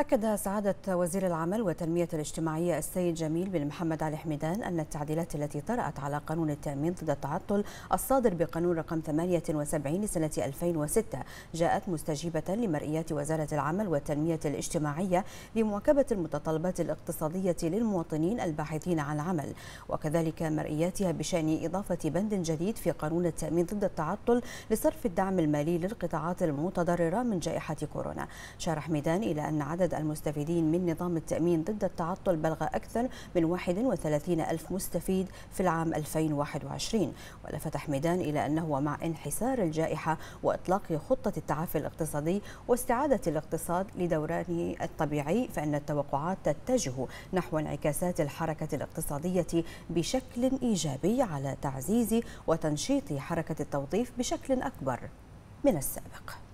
أكد سعادة وزير العمل والتنمية الاجتماعية السيد جميل بن محمد علي حميدان أن التعديلات التي طرأت على قانون التأمين ضد التعطل الصادر بقانون رقم 78 لسنة 2006 جاءت مستجيبة لمرئيات وزارة العمل والتنمية الاجتماعية لمواكبة المتطلبات الاقتصادية للمواطنين الباحثين عن عمل وكذلك مرئياتها بشأن إضافة بند جديد في قانون التأمين ضد التعطل لصرف الدعم المالي للقطاعات المتضررة من جائحة كورونا شارح حميدان إلى أن عدد عدد المستفيدين من نظام التأمين ضد التعطل بلغ أكثر من 31 ألف مستفيد في العام 2021 ولفت حميدان إلى أنه مع انحسار الجائحة وإطلاق خطة التعافي الاقتصادي واستعادة الاقتصاد لدورانه الطبيعي فإن التوقعات تتجه نحو انعكاسات الحركة الاقتصادية بشكل إيجابي على تعزيز وتنشيط حركة التوظيف بشكل أكبر من السابق